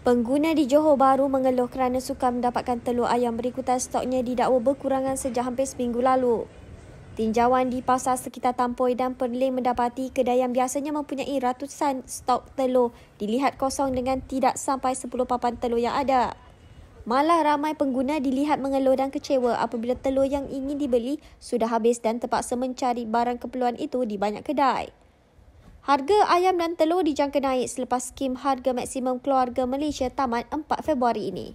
Pengguna di Johor Bahru mengeluh kerana suka mendapatkan telur ayam berikutan stoknya didakwa berkurangan sejak hampir seminggu lalu. Tinjauan di pasar sekitar Tampoi dan Perlim mendapati kedai yang biasanya mempunyai ratusan stok telur dilihat kosong dengan tidak sampai 10 papan telur yang ada. Malah ramai pengguna dilihat mengeluh dan kecewa apabila telur yang ingin dibeli sudah habis dan terpaksa mencari barang keperluan itu di banyak kedai. Harga ayam dan telur dijangka naik selepas skim harga maksimum keluarga Malaysia tamat 4 Februari ini.